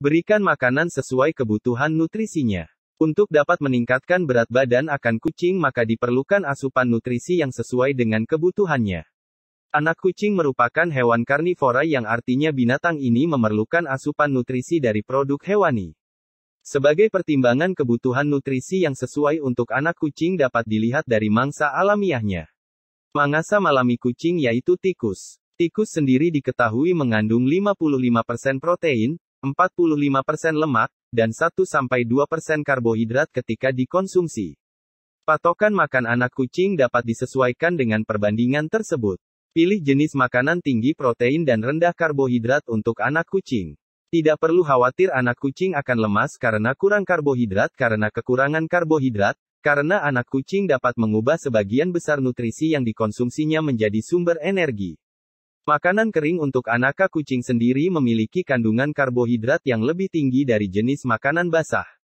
Berikan makanan sesuai kebutuhan nutrisinya. Untuk dapat meningkatkan berat badan akan kucing maka diperlukan asupan nutrisi yang sesuai dengan kebutuhannya. Anak kucing merupakan hewan karnivora yang artinya binatang ini memerlukan asupan nutrisi dari produk hewani. Sebagai pertimbangan kebutuhan nutrisi yang sesuai untuk anak kucing dapat dilihat dari mangsa alamiahnya. Mangsa alami kucing yaitu tikus. Tikus sendiri diketahui mengandung 55% protein, 45% lemak, dan 1-2% karbohidrat ketika dikonsumsi. Patokan makan anak kucing dapat disesuaikan dengan perbandingan tersebut. Pilih jenis makanan tinggi protein dan rendah karbohidrat untuk anak kucing. Tidak perlu khawatir anak kucing akan lemas karena kurang karbohidrat karena kekurangan karbohidrat, karena anak kucing dapat mengubah sebagian besar nutrisi yang dikonsumsinya menjadi sumber energi. Makanan kering untuk anak kucing sendiri memiliki kandungan karbohidrat yang lebih tinggi dari jenis makanan basah.